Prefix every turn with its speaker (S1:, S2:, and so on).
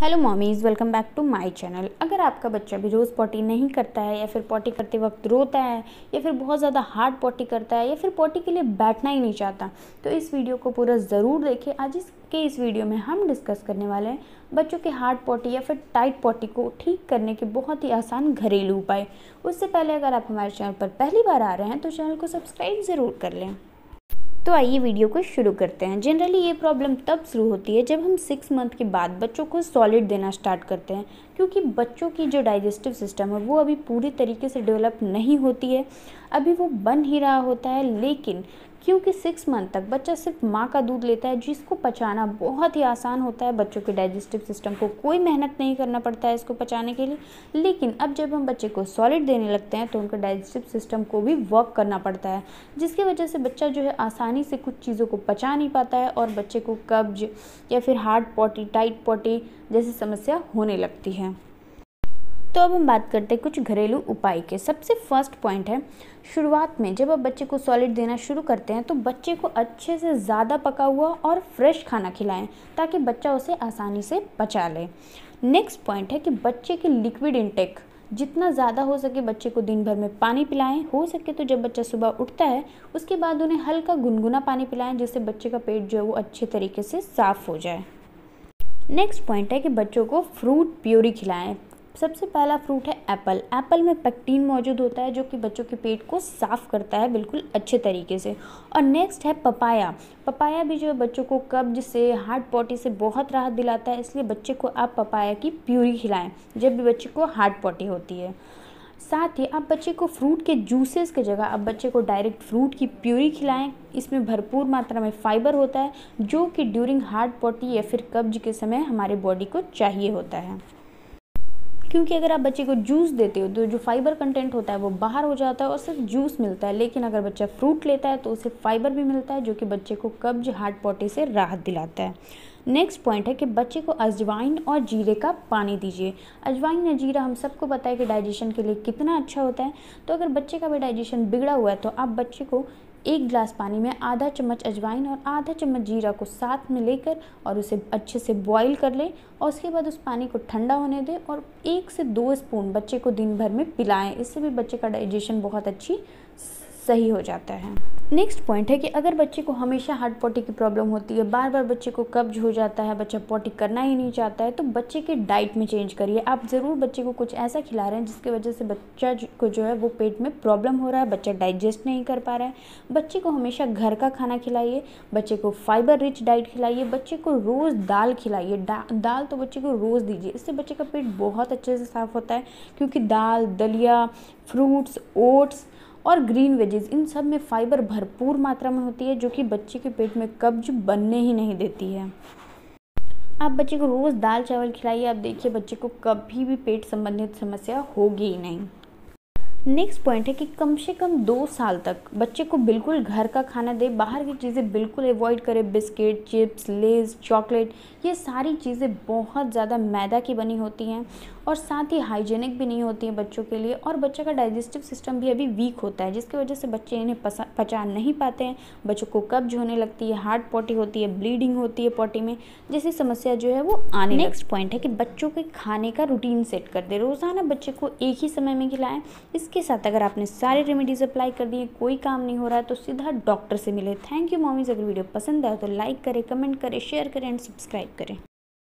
S1: hello mommies welcome back to my channel अगर आपका बच्चा भी रोज़ पॉटी नहीं करता है या फिर पॉटी करते वक्त रोता है या फिर बहुत ज़्यादा हार्ड पॉटी करता है या फिर पॉटी के लिए बैठना ही नहीं चाहता तो इस वीडियो को पूरा ज़रूर देखें आज इसके इस वीडियो में हम डिस्कस करने वाले हैं बच्चों के हार्ड पॉटी या फिर टाइट पॉटी को ठीक करने के बहुत ही आसान घरेलू उपाय उससे पहले अगर आप हमारे चैनल पर पहली बार आ रहे हैं तो चैनल को सब्सक्राइब ज़रूर कर लें तो आइए वीडियो को शुरू करते हैं जनरली ये प्रॉब्लम तब शुरू होती है जब हम सिक्स मंथ के बाद बच्चों को सॉलिड देना स्टार्ट करते हैं क्योंकि बच्चों की जो डाइजेस्टिव सिस्टम है वो अभी पूरी तरीके से डेवलप नहीं होती है अभी वो बन ही रहा होता है लेकिन क्योंकि सिक्स मंथ तक बच्चा सिर्फ माँ का दूध लेता है जिसको पचाना बहुत ही आसान होता है बच्चों के डाइजेस्टिव सिस्टम को कोई मेहनत नहीं करना पड़ता है इसको पचाने के लिए लेकिन अब जब हम बच्चे को सॉलिड देने लगते हैं तो उनका डाइजेस्टिव सिस्टम को भी वर्क करना पड़ता है जिसकी वजह से बच्चा जो है आसानी से कुछ चीज़ों को पचा नहीं पाता है और बच्चे को कब्ज या फिर हार्ड पॉटी टाइट पॉटी जैसी समस्या होने लगती है तो अब हम बात करते हैं कुछ घरेलू उपाय के सबसे फर्स्ट पॉइंट है शुरुआत में जब आप बच्चे को सॉलिड देना शुरू करते हैं तो बच्चे को अच्छे से ज़्यादा पका हुआ और फ्रेश खाना खिलाएं ताकि बच्चा उसे आसानी से पचा ले नेक्स्ट पॉइंट है कि बच्चे की लिक्विड इंटेक जितना ज़्यादा हो सके बच्चे को दिन भर में पानी पिलाएं हो सके तो जब बच्चा सुबह उठता है उसके बाद उन्हें हल्का गुनगुना पानी पिलाएं जिससे बच्चे का पेट जो है वो अच्छे तरीके से साफ़ हो जाए नेक्स्ट पॉइंट है कि बच्चों को फ्रूट प्योरी खिलाएं सबसे पहला फ्रूट है एप्पल एप्पल में पैक्टीन मौजूद होता है जो कि बच्चों के पेट को साफ़ करता है बिल्कुल अच्छे तरीके से और नेक्स्ट है पपाया पपाया भी जो है बच्चों को कब्ज से हार्ट पॉटी से बहुत राहत दिलाता है इसलिए बच्चे को आप पपाया की प्यूरी खिलाएं जब भी बच्चे को हार्ट पॉटी होती है साथ ही आप बच्चे को फ्रूट के जूसेस की जगह आप बच्चे को डायरेक्ट फ्रूट की प्यूरी खिलाएं इसमें भरपूर मात्रा में फाइबर होता है जो कि ड्यूरिंग हार्ट पॉटी या फिर कब्ज के समय हमारे बॉडी को चाहिए होता है क्योंकि अगर आप बच्चे को जूस देते हो तो जो फाइबर कंटेंट होता है वो बाहर हो जाता है और सिर्फ जूस मिलता है लेकिन अगर बच्चा फ्रूट लेता है तो उसे फाइबर भी मिलता है जो कि बच्चे को कब्ज हार्ट पॉटी से राहत दिलाता है नेक्स्ट पॉइंट है कि बच्चे को अजवाइन और जीरे का पानी दीजिए अजवाइन या जीरा हम सबको पता है कि डाइजेशन के लिए कितना अच्छा होता है तो अगर बच्चे का भी डाइजेशन बिगड़ा हुआ है तो आप बच्चे को एक गिलास पानी में आधा चम्मच अजवाइन और आधा चम्मच जीरा को साथ में लेकर और उसे अच्छे से बॉईल कर लें और उसके बाद उस पानी को ठंडा होने दें और एक से दो स्पून बच्चे को दिन भर में पिलाएं इससे भी बच्चे का डाइजेशन बहुत अच्छी सही हो जाता है नेक्स्ट पॉइंट है कि अगर बच्चे को हमेशा हार्ट पॉटी की प्रॉब्लम होती है बार बार बच्चे को कब्ज हो जाता है बच्चा पॉटी करना ही नहीं चाहता है तो बच्चे की डाइट में चेंज करिए आप ज़रूर बच्चे को कुछ ऐसा खिला रहे हैं जिसकी वजह से बच्चा को जो है वो पेट में प्रॉब्लम हो रहा है बच्चा डाइजेस्ट नहीं कर पा रहा है बच्चे को हमेशा घर का खाना खिलाइए बच्चे को फाइबर रिच डाइट खिलाइए बच्चे को रोज़ दाल खिलाइए डा, दाल तो बच्चे को रोज़ दीजिए इससे बच्चे का पेट बहुत अच्छे से साफ़ होता है क्योंकि दाल दलिया फ्रूट्स ओट्स और ग्रीन वेजेस इन सब में फाइबर भरपूर मात्रा में होती है जो कि बच्चे के पेट में कब्ज बनने ही नहीं देती है आप बच्चे को रोज़ दाल चावल खिलाइए आप देखिए बच्चे को कभी भी पेट संबंधित समस्या होगी ही नहीं नेक्स्ट पॉइंट है कि कम से कम दो साल तक बच्चे को बिल्कुल घर का खाना दे बाहर की चीज़ें बिल्कुल अवॉइड करें बिस्किट चिप्स लेज चॉकलेट ये सारी चीज़ें बहुत ज़्यादा मैदा की बनी होती हैं और साथ ही हाइजेनिक भी नहीं होती हैं बच्चों के लिए और बच्चे का डाइजेस्टिव सिस्टम भी अभी वीक होता है जिसकी वजह से बच्चे इन्हें पचा नहीं पाते हैं बच्चों को कब्ज होने लगती है हार्ट पॉटी होती है ब्लीडिंग होती है पॉटी में जैसी समस्या जो है वो आने नेक्स्ट पॉइंट है कि बच्चों के खाने का रूटीन सेट कर दे रोज़ाना बच्चे को एक ही समय में खिलाएं इसके के साथ अगर आपने सारे रेमेडीज़ अप्लाई कर दिए कोई काम नहीं हो रहा है तो सीधा डॉक्टर से मिले थैंक यू मॉमीज़ अगर वीडियो पसंद आए तो लाइक करें कमेंट करें शेयर करें एंड सब्सक्राइब करें